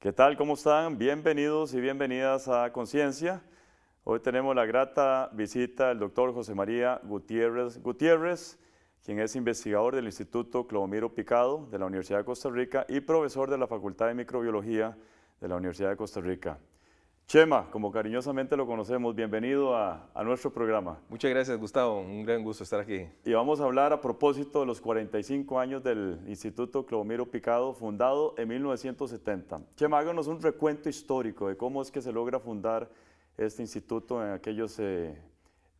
¿Qué tal? ¿Cómo están? Bienvenidos y bienvenidas a Conciencia. Hoy tenemos la grata visita del doctor José María Gutiérrez Gutiérrez, quien es investigador del Instituto Clodomiro Picado de la Universidad de Costa Rica y profesor de la Facultad de Microbiología de la Universidad de Costa Rica. Chema, como cariñosamente lo conocemos, bienvenido a, nuestro programa. Muchas gracias, Gustavo. Un gran gusto estar aquí. Y vamos a hablar a propósito de los 45 años del Instituto Clodomiro Picado, fundado en 1970. Chema, háganos un recuento histórico de cómo es que se logra fundar este instituto en aquellos eh,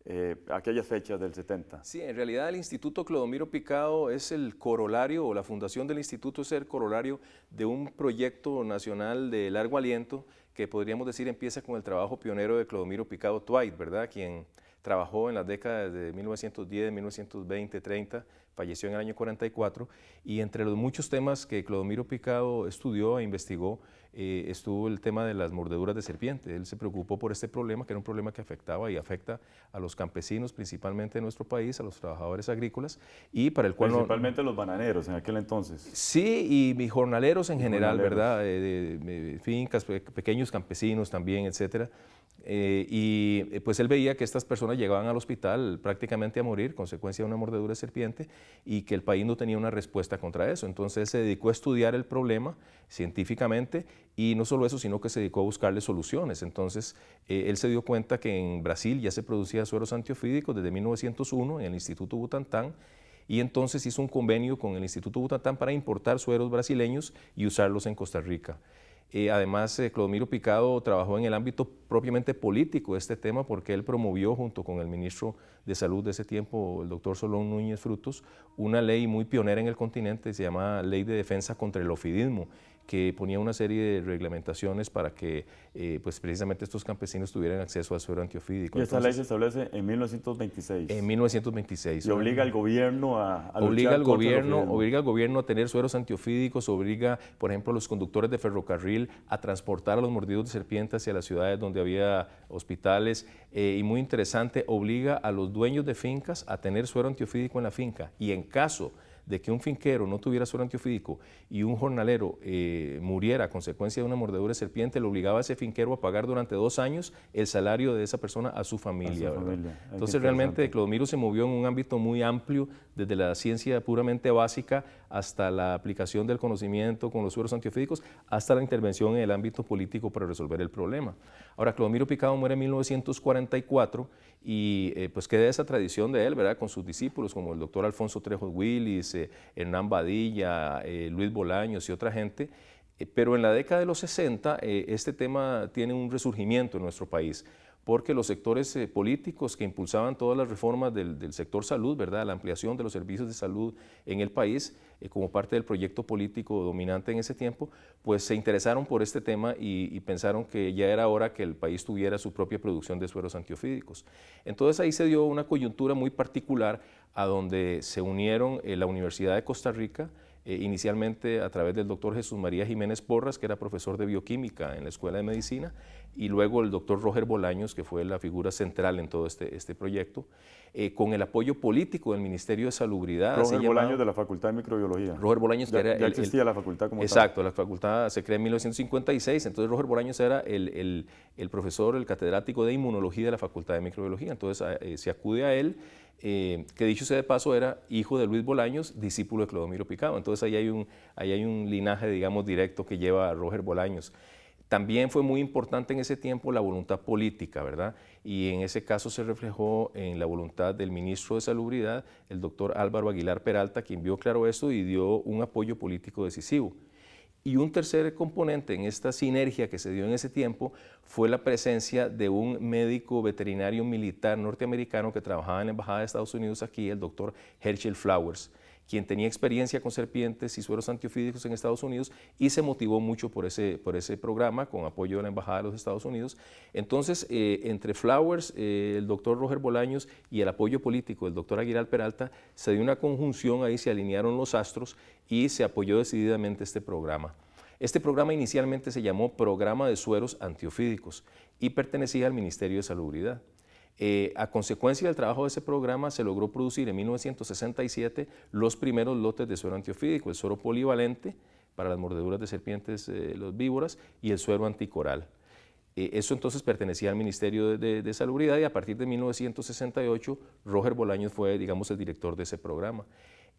eh, aquellas fechas del 70. Sí, en realidad el Instituto Clodomiro Picado es el corolario, o la fundación del instituto es el corolario de un proyecto nacional de largo aliento que podríamos decir empieza con el trabajo pionero de Clodomiro Picado Twight, ¿verdad? Quien trabajó en las décadas de 1910, 1920, 30 falleció en el año 44, y entre los muchos temas que Clodomiro Picado estudió e investigó, eh, estuvo el tema de las mordeduras de serpiente. Él se preocupó por este problema, que era un problema que afectaba y afecta a los campesinos, principalmente de nuestro país, a los trabajadores agrícolas, y para el cual... Principalmente los bananeros en aquel entonces. Sí, y, jornaleros en general, ¿verdad? Eh, de, fincas, pequeños campesinos también, etcétera. Eh, y pues él veía que estas personas llegaban al hospital prácticamente a morir, consecuencia de una mordedura de serpiente, y que el país no tenía una respuesta contra eso. Entonces se dedicó a estudiar el problema científicamente y no solo eso, sino que se dedicó a buscarle soluciones. Entonces eh, él se dio cuenta que en Brasil ya se producía sueros antiofídicos desde 1901 en el Instituto Butantán y entonces hizo un convenio con el Instituto Butantán para importar sueros brasileños y usarlos en Costa Rica. Eh, además, eh, Clodomiro Picado trabajó en el ámbito propiamente político este tema porque él promovió junto con el ministro de Salud de ese tiempo, el doctor Solón Núñez Frutos, una ley muy pionera en el continente, se llama Ley de Defensa contra el Ofidismo, que ponía una serie de reglamentaciones para que eh, pues precisamente estos campesinos tuvieran acceso a suero antiofídico. Y esta ley se establece en 1926. En 1926. Y obliga al gobierno a, obliga al gobierno, obliga al gobierno a tener sueros antiofídicos, obliga, por ejemplo, a los conductores de ferrocarril a transportar a los mordidos de serpientes hacia las ciudades donde había hospitales eh, y muy interesante, obliga a los dueños de fincas a tener suero antiofídico en la finca y en caso de que un finquero no tuviera suelo antiofídico y un jornalero eh, muriera a consecuencia de una mordedura de serpiente, le obligaba a ese finquero a pagar durante dos años el salario de esa persona a su familia. Entonces realmente Clodomiro se movió en un ámbito muy amplio, desde la ciencia puramente básica hasta la aplicación del conocimiento con los sueros antiofídicos, hasta la intervención en el ámbito político para resolver el problema. Ahora, Clodomiro Picado muere en 1944 y eh, pues queda esa tradición de él, ¿verdad? Con sus discípulos como el doctor Alfonso Trejo Willis, eh, Hernán Badilla, eh, Luis Bolaños y otra gente, eh, pero en la década de los 60 este tema tiene un resurgimiento en nuestro país porque los sectores políticos que impulsaban todas las reformas del, sector salud, ¿verdad? la ampliación de los servicios de salud en el país, como parte del proyecto político dominante en ese tiempo, pues se interesaron por este tema y, y, pensaron que ya era hora que el país tuviera su propia producción de sueros antiofídicos. Entonces ahí se dio una coyuntura muy particular a donde se unieron eh, la Universidad de Costa Rica, eh, inicialmente a través del doctor Jesús María Jiménez Porras, que era profesor de bioquímica en la Escuela de Medicina, y luego el doctor Roger Bolaños, que fue la figura central en todo este, este proyecto, eh, con el apoyo político del Ministerio de Salubridad. Roger Bolaños de la Facultad de Microbiología. Roger Bolaños, que era... Ya existía la facultad como Exacto, la facultad se creó en 1956, entonces Roger Bolaños era el, profesor, el catedrático de inmunología de la Facultad de Microbiología, entonces ah, se acude a él eh, que dicho sea de paso era hijo de Luis Bolaños, discípulo de Clodomiro Picado. Entonces ahí hay un, linaje, digamos, directo que lleva a Roger Bolaños. También fue muy importante en ese tiempo la voluntad política, ¿verdad? Y en ese caso se reflejó en la voluntad del ministro de Salubridad, el doctor Álvaro Aguilar Peralta, quien vio claro eso y dio un apoyo político decisivo. Y un tercer componente en esta sinergia que se dio en ese tiempo fue la presencia de un médico veterinario militar norteamericano que trabajaba en la Embajada de Estados Unidos aquí, el doctor Herschel Flowers quien tenía experiencia con serpientes y sueros antiofídicos en Estados Unidos y se motivó mucho por ese, por ese programa con apoyo de la Embajada de los Estados Unidos. Entonces, eh, entre Flowers, eh, el doctor Roger Bolaños y el apoyo político del doctor Aguilar Peralta, se dio una conjunción, ahí se alinearon los astros y se apoyó decididamente este programa. Este programa inicialmente se llamó Programa de Sueros Antiofídicos y pertenecía al Ministerio de Salubridad. Eh, a consecuencia del trabajo de ese programa, se logró producir en 1967 los primeros lotes de suero antiofídico, el suero polivalente para las mordeduras de serpientes, eh, los víboras, y el suero anticoral. Eh, eso entonces pertenecía al Ministerio de, Salubridad y a partir de 1968 Roger Bolaños fue, digamos, el director de ese programa.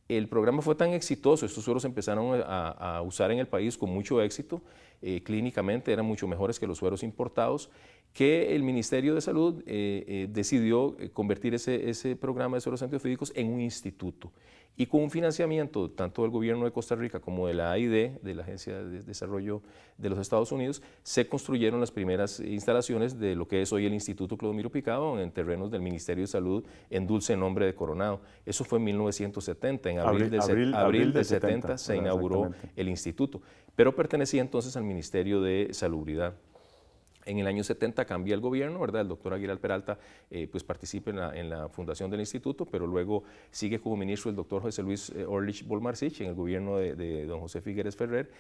El programa fue tan exitoso, estos sueros empezaron a usar en el país con mucho éxito, clínicamente eran mucho mejores que los sueros importados que el Ministerio de Salud eh, eh, decidió eh, convertir ese, programa de solos antiofídicos en un instituto y con un financiamiento tanto del gobierno de Costa Rica como de la AID, de la Agencia de Desarrollo de los Estados Unidos, se construyeron las primeras instalaciones de lo que es hoy el Instituto Clodomiro Picado en terrenos del Ministerio de Salud en dulce nombre de Coronado. Eso fue en 1970, en abril, abril abril, de 70, 70 se inauguró el instituto, pero pertenecía entonces al Ministerio de Salubridad. En el año 70 cambió el gobierno, ¿verdad? El doctor Aguilar Peralta eh, pues participa en la, fundación del instituto, pero luego sigue como ministro el doctor José Luis eh, Orlich Bolmarsich en el gobierno de, don José Figueres Ferrer.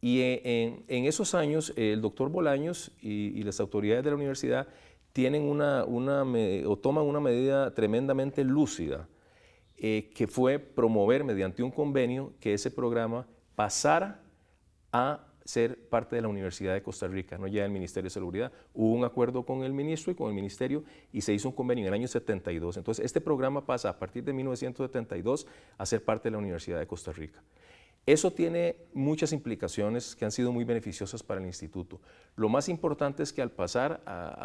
Y eh, en, esos años, el doctor Bolaños y, las autoridades de la universidad tienen una, una o toman una medida tremendamente lúcida, que fue promover mediante un convenio que ese programa pasara a ser parte de la Universidad de Costa Rica, no ya del Ministerio de Seguridad. Hubo un acuerdo con el ministro y con el ministerio y se hizo un convenio en el año 72. Entonces, este programa pasa a partir de 1972 a ser parte de la Universidad de Costa Rica. Eso tiene muchas implicaciones que han sido muy beneficiosas para el instituto. Lo más importante es que al pasar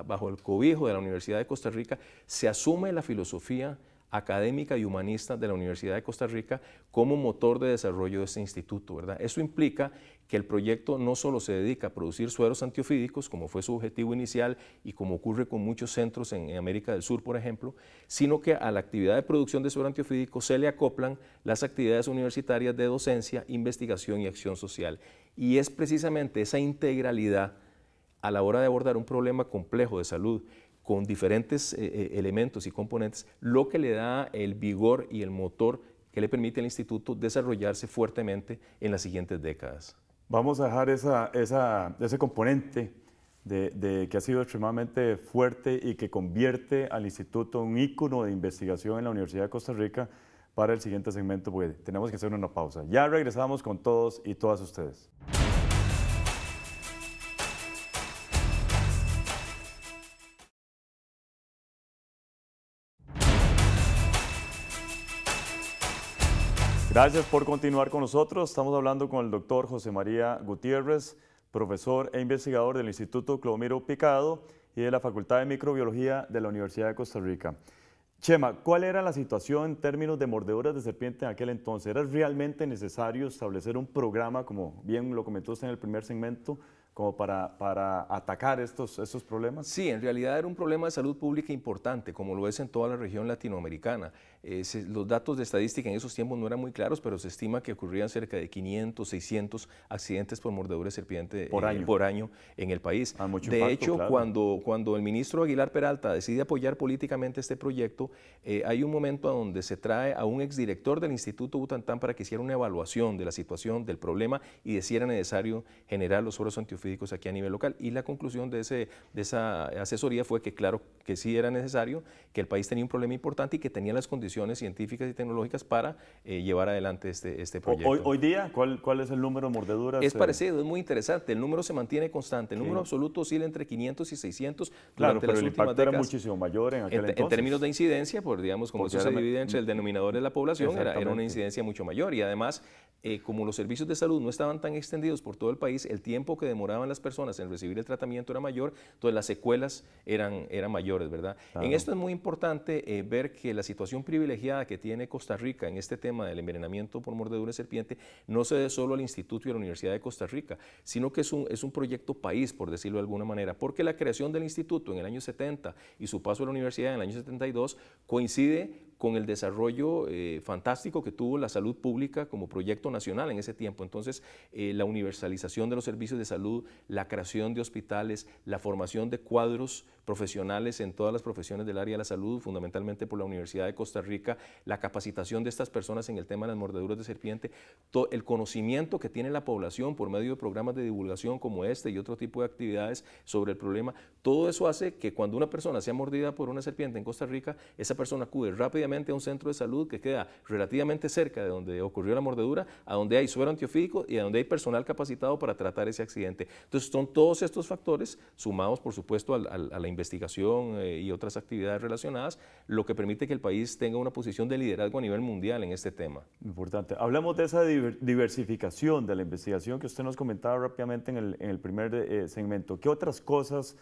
bajo el cobijo de la Universidad de Costa Rica se asume la filosofía académica y humanista de la Universidad de Costa Rica como motor de desarrollo de este instituto. ¿verdad? Eso implica que el proyecto no solo se dedica a producir sueros antiofídicos, como fue su objetivo inicial y como ocurre con muchos centros en, en América del Sur, por ejemplo, sino que a la actividad de producción de suero antiofídico se le acoplan las actividades universitarias de docencia, investigación y acción social. Y es precisamente esa integralidad a la hora de abordar un problema complejo de salud con diferentes eh, eh, elementos y componentes, lo que le da el vigor y el motor que le permite al instituto desarrollarse fuertemente en las siguientes décadas. Vamos a dejar ese componente de, que ha sido extremadamente fuerte y que convierte al instituto en un ícono de investigación en la Universidad de Costa Rica para el siguiente segmento, porque tenemos que hacer una pausa. Ya regresamos con todos y todas ustedes. Gracias por continuar con nosotros. Estamos hablando con el doctor José María Gutiérrez, profesor e investigador del Instituto Clomiro Picado y de la Facultad de Microbiología de la Universidad de Costa Rica. Chema, ¿cuál era la situación en términos de mordeduras de serpiente en aquel entonces? ¿Era realmente necesario establecer un programa, como bien lo comentó usted en el primer segmento, como para, para atacar estos, estos problemas? Sí, en realidad era un problema de salud pública importante, como lo es en toda la región latinoamericana. Eh, los datos de estadística en esos tiempos no eran muy claros, pero se estima que ocurrían cerca de 500, 600 accidentes por mordedura de serpiente por, eh, año. en el país. Ah, de hecho, cuando, cuando el ministro Aguilar Peralta decide apoyar políticamente este proyecto, eh, hay un momento donde se trae a un exdirector del Instituto Butantán para que hiciera una evaluación de la situación, del problema y de si era necesario generar los foros antiofídicos aquí a nivel local. Y la conclusión de, ese, de esa asesoría fue que, claro, que sí era necesario, que el país tenía un problema importante y que tenía las condiciones científicas y tecnológicas para eh, llevar adelante este, este proyecto. Hoy, día, ¿cuál, es el número de mordeduras? Es eh, parecido, es muy interesante. El número se mantiene constante. El número absoluto oscila entre 500 y 600 claro, pero el impacto era muchísimo mayor en aquel En términos de incidencia, por digamos, como eso se divide entre el mm, denominador de la población, era, era una incidencia mucho mayor. Y además, eh, como los servicios de salud no estaban tan extendidos por todo el país, el tiempo que demoraban las personas en recibir el tratamiento era mayor, entonces las secuelas eran, eran mayores, ¿verdad? En esto es muy importante eh, ver que la situación privilegiada que tiene Costa Rica en este tema del envenenamiento por mordedura de serpiente no se debe solo al Instituto y a la Universidad de Costa Rica, sino que es un, es un proyecto país, por decirlo de alguna manera, porque la creación del instituto en el año 70 y su paso a la universidad en el año 72 coincide con el desarrollo eh, fantástico que tuvo la salud pública como proyecto nacional en ese tiempo. Entonces, eh, la universalización de los servicios de salud, la creación de hospitales, la formación de cuadros profesionales en todas las profesiones del área de la salud, fundamentalmente por la Universidad de Costa Rica, la capacitación de estas personas en el tema de las mordeduras de serpiente, el conocimiento que tiene la población por medio de programas de divulgación como este y otro tipo de actividades sobre el problema, todo eso hace que cuando una persona sea mordida por una serpiente en Costa Rica, esa persona acude rápidamente a un centro de salud que queda relativamente cerca de donde ocurrió la mordedura, a donde hay suero antiofídico y a donde hay personal capacitado para tratar ese accidente. Entonces son todos estos factores, sumados por supuesto a la investigación eh, y otras actividades relacionadas, lo que permite que el país tenga una posición de liderazgo a nivel mundial en este tema. Importante. Hablamos de esa diversificación de la investigación que usted nos comentaba rápidamente en el, primer eh, segmento. ¿Qué otras cosas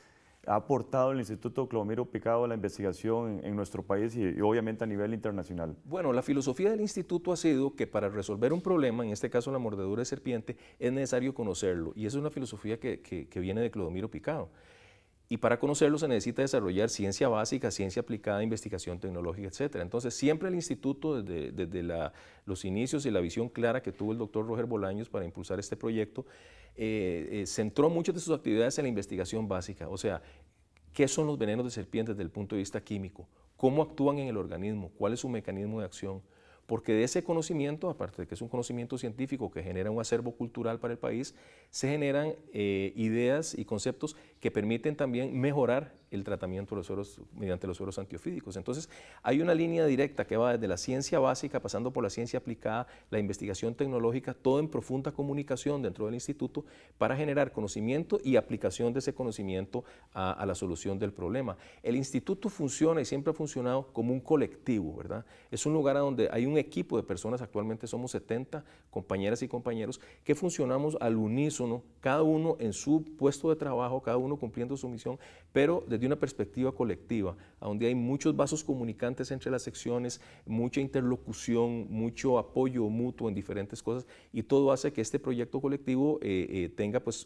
ha aportado el Instituto Clodomiro Picado a la investigación en, nuestro país y, obviamente a nivel internacional? Bueno, la filosofía del instituto ha sido que para resolver un problema, en este caso la mordedura de serpiente, es necesario conocerlo y esa es una filosofía que, que viene de Clodomiro Picado. Y para conocerlo se necesita desarrollar ciencia básica, ciencia aplicada, investigación tecnológica, etc. Entonces, siempre el instituto, desde, los inicios y la visión clara que tuvo el doctor Roger Bolaños para impulsar este proyecto, eh, eh, centró muchas de sus actividades en la investigación básica, o sea, qué son los venenos de serpientes desde el punto de vista químico, cómo actúan en el organismo, cuál es su mecanismo de acción, porque de ese conocimiento, aparte de que es un conocimiento científico que genera un acervo cultural para el país, se generan eh, ideas y conceptos que permiten también mejorar el tratamiento de los mediante los sueros antiofídicos. Entonces, hay una línea directa que va desde la ciencia básica, pasando por la ciencia aplicada, la investigación tecnológica, todo en profunda comunicación dentro del instituto para generar conocimiento y aplicación de ese conocimiento a, la solución del problema. El instituto funciona y siempre ha funcionado como un colectivo, ¿verdad? Es un lugar donde hay un equipo de personas, actualmente somos 70 compañeras y compañeros, que funcionamos al unísono, cada uno en su puesto de trabajo, cada uno cumpliendo su misión, pero desde una perspectiva colectiva, donde hay muchos vasos comunicantes entre las secciones, mucha interlocución, mucho apoyo mutuo en diferentes cosas, y todo hace que este proyecto colectivo eh, eh, tenga pues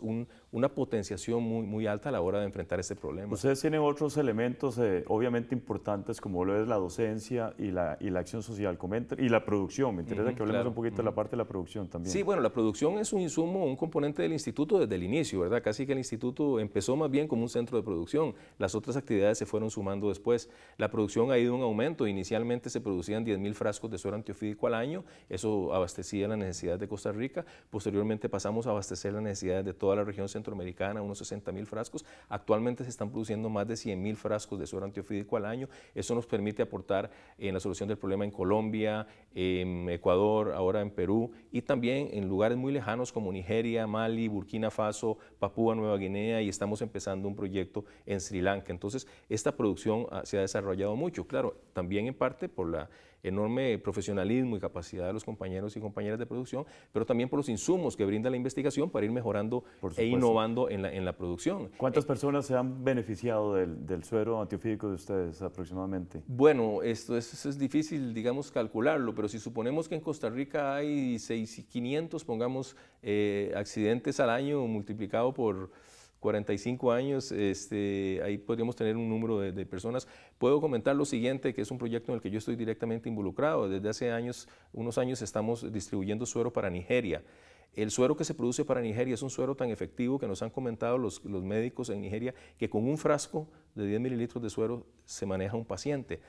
una potenciación muy, muy alta a la hora de enfrentar este problema. Ustedes tienen otros elementos eh, obviamente importantes como lo es la docencia y la, y la acción social, y la producción, me interesa que hablemos un poquito de la parte de la producción también. Sí, bueno, la producción es un insumo, un componente del instituto desde el inicio, ¿verdad? Casi que el instituto empezó más bien como un centro de producción. Las otras actividades se fueron sumando después. La producción ha ido un aumento. Inicialmente se producían 10.000 frascos de suero antiofídico al año. Eso abastecía la necesidad de Costa Rica. Posteriormente pasamos a abastecer las necesidades de toda la región centroamericana, unos 60.000 frascos. Actualmente se están produciendo más de 100.000 frascos de suero antiofídico al año. Eso nos permite aportar en la solución del problema en Colombia, en Ecuador, ahora en Perú y también en lugares muy lejanos como Nigeria, Mali, Burkina Faso, Papúa Nueva Guinea y estamos en empezando un proyecto en Sri Lanka. Entonces, esta producción ah, se ha desarrollado mucho, claro, también en parte por la enorme profesionalismo y capacidad de los compañeros y compañeras de producción, pero también por los insumos que brinda la investigación para ir mejorando e innovando en la, producción. ¿Cuántas eh, personas se han beneficiado del, suero antiofídico de ustedes aproximadamente? Bueno, esto, es difícil, digamos, calcularlo, pero si suponemos que en Costa Rica hay 6, 500, pongamos, eh, accidentes al año multiplicado por 45 años, este, ahí podríamos tener un número de, personas. Puedo comentar lo siguiente, que es un proyecto en el que yo estoy directamente involucrado. Desde hace años, unos años estamos distribuyendo suero para Nigeria. El suero que se produce para Nigeria es un suero tan efectivo que nos han comentado los, los médicos en Nigeria que con un frasco de 10 mililitros de suero se maneja un paciente.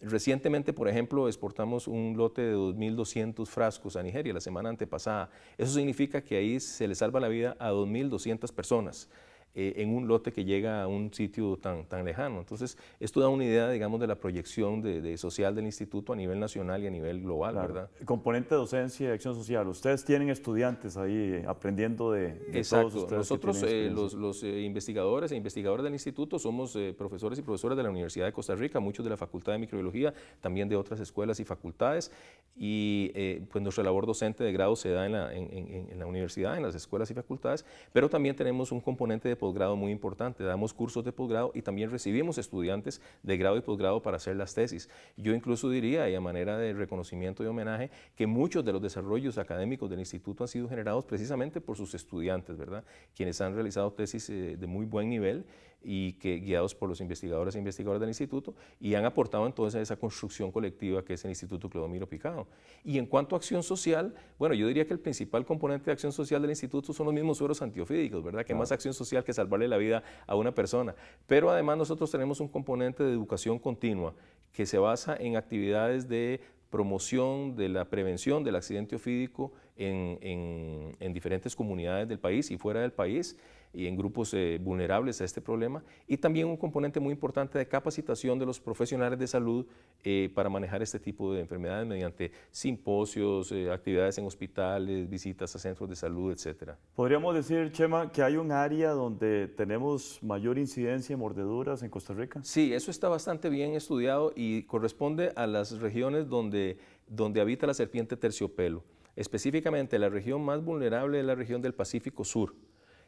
Recientemente, por ejemplo, exportamos un lote de 2.200 frascos a Nigeria la semana antepasada. Eso significa que ahí se le salva la vida a 2.200 personas. Eh, en un lote que llega a un sitio tan, tan lejano. Entonces, esto da una idea, digamos, de la proyección de, social del instituto a nivel nacional y a nivel global, ¿verdad? Componente de docencia y acción social. Ustedes tienen estudiantes ahí aprendiendo de, de todos Nosotros, eh, los, los eh, investigadores e investigadores del instituto, somos profesores y profesoras de la Universidad de Costa Rica, muchos de la Facultad de Microbiología, también de otras escuelas y facultades, y pues nuestra labor docente de grado se da en la, en, en, en la universidad, en las escuelas y facultades, pero también tenemos un componente de posgrado muy importante. Damos cursos de posgrado y también recibimos estudiantes de grado y posgrado para hacer las tesis. Yo incluso diría, y a manera de reconocimiento y homenaje, que muchos de los desarrollos académicos del instituto han sido generados precisamente por sus estudiantes, ¿verdad? Quienes han realizado tesis eh, de muy buen nivel y que guiados por los investigadores e investigadoras del instituto y han aportado entonces a esa construcción colectiva que es el Instituto Clodomiro Picado. Y en cuanto a acción social, bueno, yo diría que el principal componente de acción social del instituto son los mismos sueros antiofídicos, ¿verdad? Que más acción social que salvarle la vida a una persona. Pero además nosotros tenemos un componente de educación continua que se basa en actividades de promoción de la prevención del accidente ofídico en, en diferentes comunidades del país y fuera del país y en grupos eh, vulnerables a este problema y también un componente muy importante de capacitación de los profesionales de salud eh, para manejar este tipo de enfermedades mediante simposios, eh, actividades en hospitales, visitas a centros de salud, etc. Podríamos decir, Chema, que hay un área donde tenemos mayor incidencia de mordeduras en Costa Rica. Sí, eso está bastante bien estudiado y corresponde a las regiones donde, donde habita la serpiente terciopelo específicamente la región más vulnerable es la región del Pacífico Sur,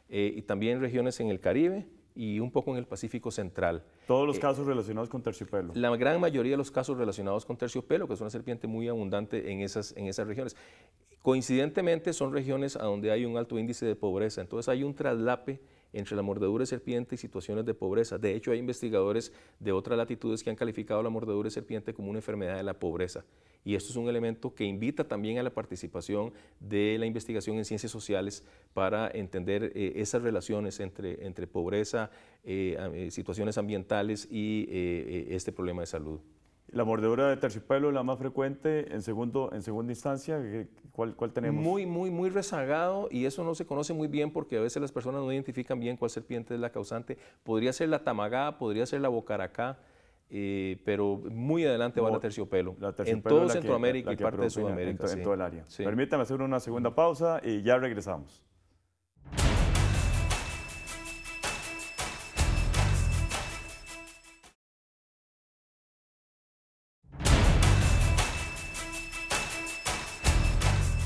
eh, y también regiones en el Caribe y un poco en el Pacífico Central. Todos los eh, casos relacionados con terciopelo. La gran mayoría de los casos relacionados con terciopelo, que es una serpiente muy abundante en esas, en esas regiones. Coincidentemente son regiones a donde hay un alto índice de pobreza, entonces hay un traslape entre la mordedura de serpiente y situaciones de pobreza. De hecho, hay investigadores de otras latitudes que han calificado la mordedura de serpiente como una enfermedad de la pobreza. Y esto es un elemento que invita también a la participación de la investigación en ciencias sociales para entender eh, esas relaciones entre, pobreza, eh, eh, situaciones ambientales y este problema de salud. La mordedura de terciopelo es la más frecuente en, segundo, en segunda instancia. ¿Cuál, ¿Cuál, tenemos? Muy, muy, muy rezagado y eso no se conoce muy bien porque a veces las personas no identifican bien cuál serpiente es la causante. Podría ser la tamagá, podría ser la bocaracá, eh, pero muy adelante va la terciopelo. en todo Centroamérica y parte de Sudamérica. En, todo el área. Permítame hacer una segunda pausa y ya regresamos.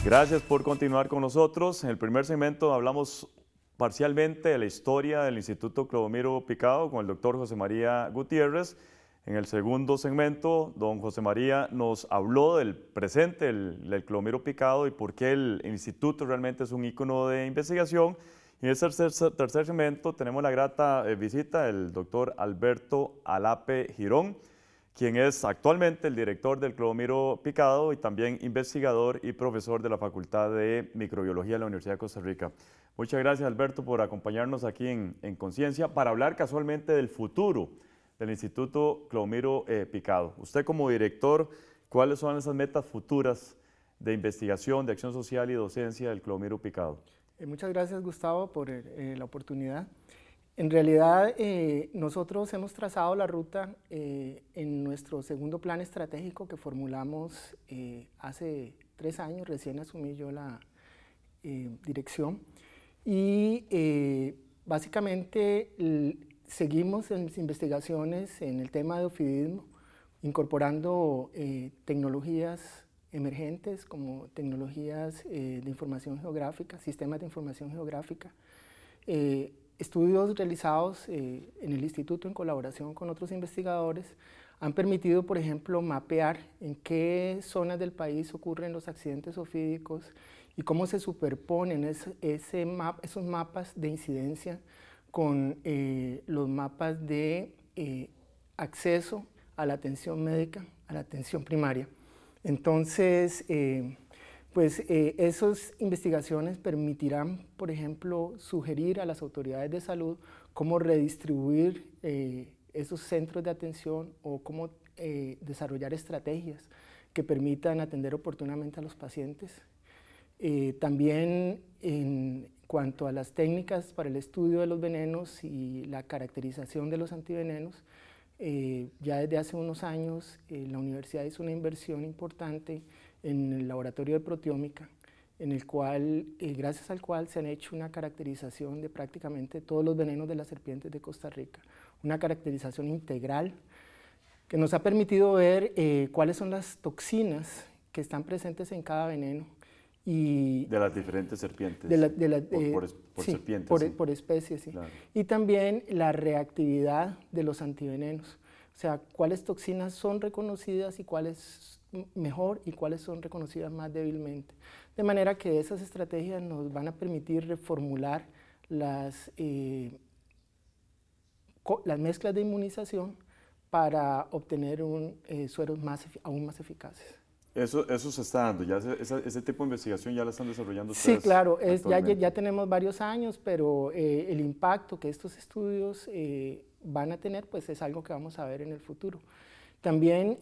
Gracias por continuar con nosotros. En el primer segmento hablamos parcialmente de la historia del Instituto Clodomiro Picado con el doctor José María Gutiérrez. En el segundo segmento, don José María nos habló del presente del, Clodomiro Picado y por qué el instituto realmente es un ícono de investigación. en el tercer, tercer segmento tenemos la grata eh, visita del doctor Alberto Alape Girón, quien es actualmente el director del Clomiro Picado y también investigador y profesor de la Facultad de Microbiología de la Universidad de Costa Rica. Muchas gracias Alberto por acompañarnos aquí en, Conciencia para hablar casualmente del futuro del Instituto Clomiro eh, Picado. Usted como director, ¿cuáles son esas metas futuras de investigación, de acción social y docencia del Clodomiro Picado? Eh, muchas gracias Gustavo por eh, la oportunidad. En realidad, eh, nosotros hemos trazado la ruta eh, en nuestro segundo plan estratégico que formulamos eh, hace tres años, recién asumí yo la dirección, y básicamente seguimos en investigaciones en el tema de ofidismo, incorporando tecnologías emergentes como tecnologías de información geográfica, sistemas de información geográfica, Estudios realizados eh, en el instituto en colaboración con otros investigadores han permitido, por ejemplo, mapear en qué zonas del país ocurren los accidentes ofídicos y cómo se superponen ese esos mapas de incidencia con eh, los mapas de eh, acceso a la atención médica, a la atención primaria. Entonces, pues eh, esas investigaciones permitirán, por ejemplo, sugerir a las autoridades de salud cómo redistribuir eh, esos centros de atención o cómo eh, desarrollar estrategias que permitan atender oportunamente a los pacientes. también en cuanto a las técnicas para el estudio de los venenos y la caracterización de los antivenenos, ya desde hace unos años la universidad hizo una inversión importante en el laboratorio de proteómica, en el cual, eh, gracias al cual se han hecho una caracterización de prácticamente todos los venenos de las serpientes de Costa Rica, una caracterización integral que nos ha permitido ver eh, cuáles son las toxinas que están presentes en cada veneno. Y de las diferentes serpientes. por, eh, serpientes. Por, sí. por especies, Y también la reactividad de los antivenenos. O sea, cuáles toxinas son reconocidas y cuáles mejor y cuáles son reconocidas más débilmente. De manera que esas estrategias nos van a permitir reformular las, eh, las mezclas de inmunización para obtener un, eh, sueros más, aún más eficaces. Eso, eso se está dando, ya ese tipo de investigación ya la están desarrollando ustedes. Sí, claro, es, ya, ya, tenemos varios años, pero eh, el impacto que estos estudios van a tener pues es algo que vamos a ver en el futuro. También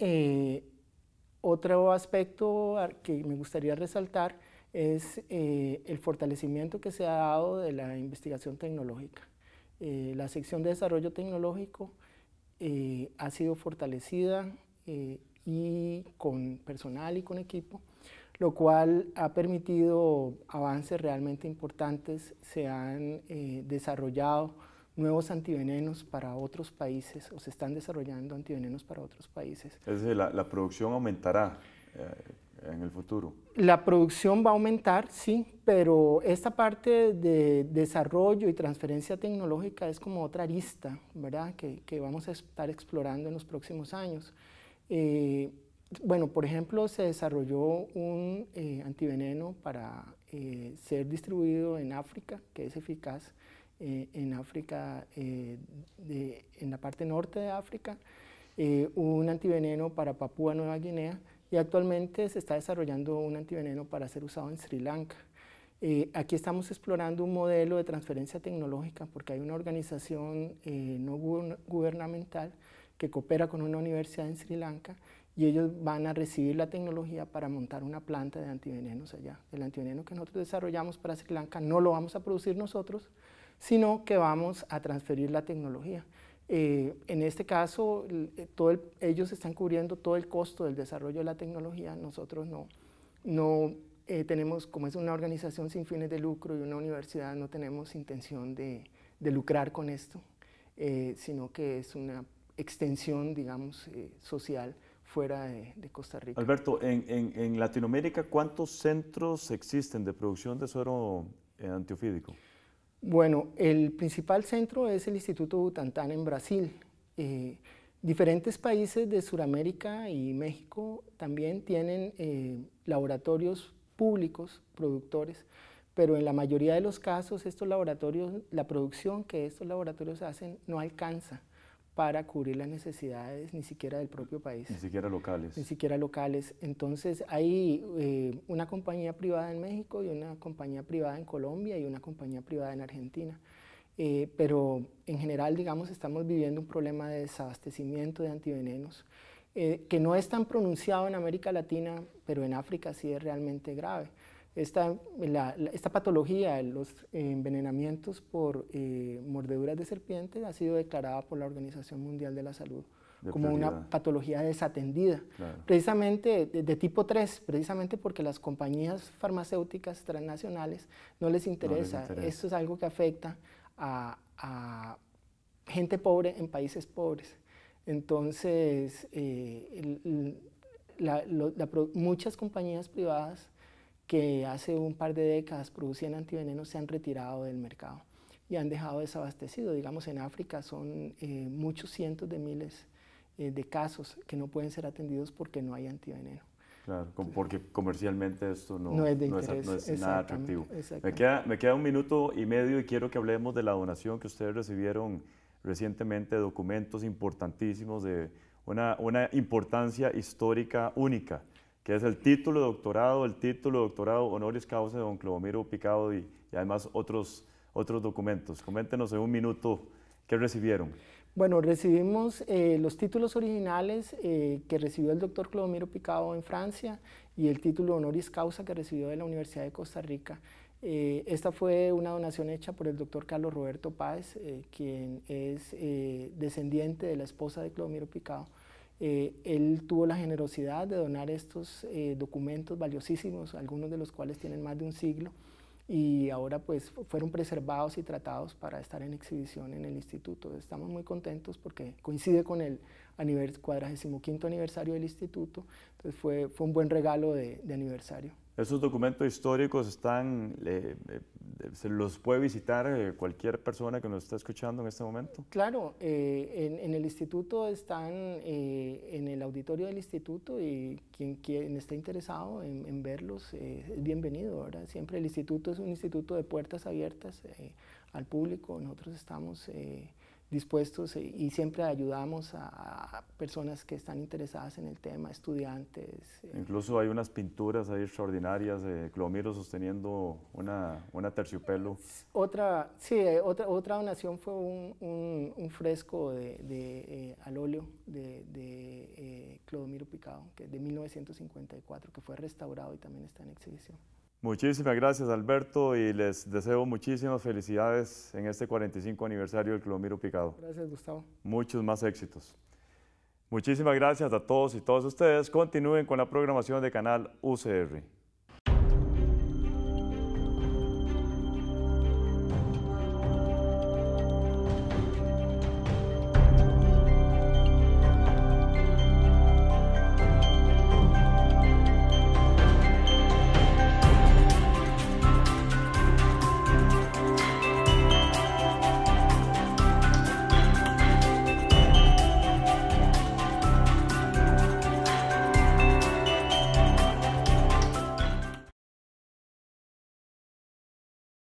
otro aspecto que me gustaría resaltar es eh, el fortalecimiento que se ha dado de la investigación tecnológica. Eh, la sección de desarrollo tecnológico eh, ha sido fortalecida y con personal y con equipo, lo cual ha permitido avances realmente importantes, se han desarrollado nuevos antivenenos para otros países o se están desarrollando antivenenos para otros países. Es decir, la, producción aumentará eh, en el futuro. La producción va a aumentar, sí, pero esta parte de desarrollo y transferencia tecnológica es como otra arista, ¿verdad? Que, vamos a estar explorando en los próximos años. Eh, bueno, por ejemplo, se desarrolló un eh, antiveneno para ser distribuido en África, que es eficaz eh, en África, eh, en la parte norte de África, eh, un antiveneno para Papúa Nueva Guinea y actualmente se está desarrollando un antiveneno para ser usado en Sri Lanka. aquí estamos explorando un modelo de transferencia tecnológica porque hay una organización no gubernamental que coopera con una universidad en Sri Lanka y ellos van a recibir la tecnología para montar una planta de antivenenos allá. El antiveneno que nosotros desarrollamos para Sri Lanka no lo vamos a producir nosotros, sino que vamos a transferir la tecnología. Eh, en este caso, eh, ellos están cubriendo todo el costo del desarrollo de la tecnología, nosotros no. Eh, tenemos, como es una organización sin fines de lucro y una universidad, no tenemos intención de, lucrar con esto, sino que es una extensión, digamos, social fuera de, Costa Rica. Alberto, en, en Latinoamérica, ¿cuántos centros existen de producción de suero antiofídico? Bueno, el principal centro es el Instituto Butantan en Brasil. Eh, diferentes países de Sudamérica y México también tienen eh, laboratorios públicos, productores, pero en la mayoría de los casos estos laboratorios, la producción que estos laboratorios hacen no alcanza para cubrir las necesidades ni siquiera del propio país. Ni siquiera locales. Ni siquiera locales. Entonces hay eh, una compañía privada en México y una compañía privada en Colombia y una compañía privada en Argentina. Eh, pero en general, digamos, estamos viviendo un problema de desabastecimiento de antivenenos eh, que no es tan pronunciado en América Latina, pero en África sí es realmente grave esta, esta patología, los envenenamientos por eh, mordeduras de serpientes, ha sido declarada por la Organización Mundial de la Salud como una patología desatendida, precisamente de, tipo 3, precisamente porque las compañías farmacéuticas transnacionales no les interesa. Esto es algo que afecta a, a gente pobre en países pobres. Entonces, eh, muchas compañías privadas que hace un par de décadas producían antivenenos se han retirado del mercado y han dejado desabastecido. Digamos, en África son eh, muchos cientos de miles eh, de casos que no pueden ser atendidos porque no hay antiveneno. Claro, porque comercialmente esto no, no es, nada atractivo. Me queda, me queda un minuto y medio y quiero que hablemos de la donación que ustedes recibieron recientemente, documentos importantísimos de una, una importancia histórica única que es el título de doctorado, el título de doctorado honoris causa de don Clodomiro Picado y, además otros, otros documentos. Coméntenos en un minuto qué recibieron. Bueno, recibimos eh, los títulos originales eh, que recibió el doctor Clodomiro Picado en Francia y el título honoris causa que recibió de la Universidad de Costa Rica. Eh, esta fue una donación hecha por el doctor Carlos Roberto Páez, quien es descendiente de la esposa de Clodomiro Picado. Eh, él tuvo la generosidad de donar estos eh, documentos valiosísimos, algunos de los cuales tienen más de un siglo, y ahora pues fueron preservados y tratados para estar en exhibición en el instituto. Estamos muy contentos porque coincide con el 45 aniversario del instituto, entonces fue, fue un buen regalo de aniversario. Esos documentos históricos están, eh, se los puede visitar eh, cualquier persona que nos está escuchando en este momento. Claro, eh, en, el instituto están, en el auditorio del instituto y quien, quien interesado en, verlos es bienvenido, ¿verdad? Siempre el instituto es un instituto de puertas abiertas al público, nosotros estamos dispuestos eh, y siempre ayudamos a, personas que están interesadas en el tema, estudiantes. Eh. Incluso hay unas pinturas ahí extraordinarias, de Clomiro sosteniendo una, terciopelo. Otra, sí, eh, otra, donación fue un, fresco de, al óleo de, Clodomiro Picado, que de 1954, que fue restaurado y también está en exhibición. Muchísimas gracias Alberto y les deseo muchísimas felicidades en este 45 aniversario del Clomiro Picado. Gracias Gustavo. Muchos más éxitos. Muchísimas gracias a todos y todas ustedes. Continúen con la programación de Canal UCR.